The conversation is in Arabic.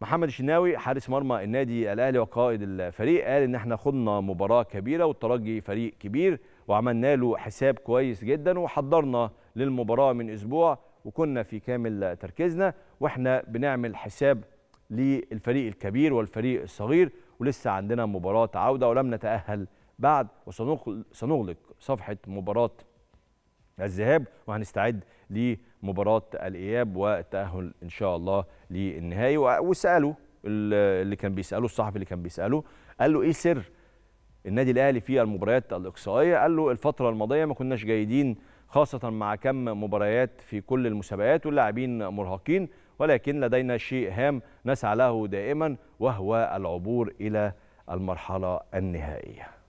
محمد الشناوي حارس مرمى النادي الاهلي وقائد الفريق قال ان احنا خضنا مباراه كبيره والترجي فريق كبير وعملنا له حساب كويس جدا وحضرنا للمباراه من اسبوع وكنا في كامل تركيزنا واحنا بنعمل حساب للفريق الكبير والفريق الصغير ولسه عندنا مباراه عوده ولم نتاهل بعد وسنغلق صفحه مباراه الذهاب وهنستعد لمباراه الاياب والتاهل ان شاء الله للنهائي وسالوا اللي كان بيساله الصحفي اللي كان بيساله قال له ايه سر النادي الاهلي في المباريات الاقصائيه قال له الفتره الماضيه ما كناش جيدين خاصه مع كم مباريات في كل المسابقات واللاعبين مرهقين ولكن لدينا شيء هام نسعى له دائما وهو العبور الى المرحله النهائيه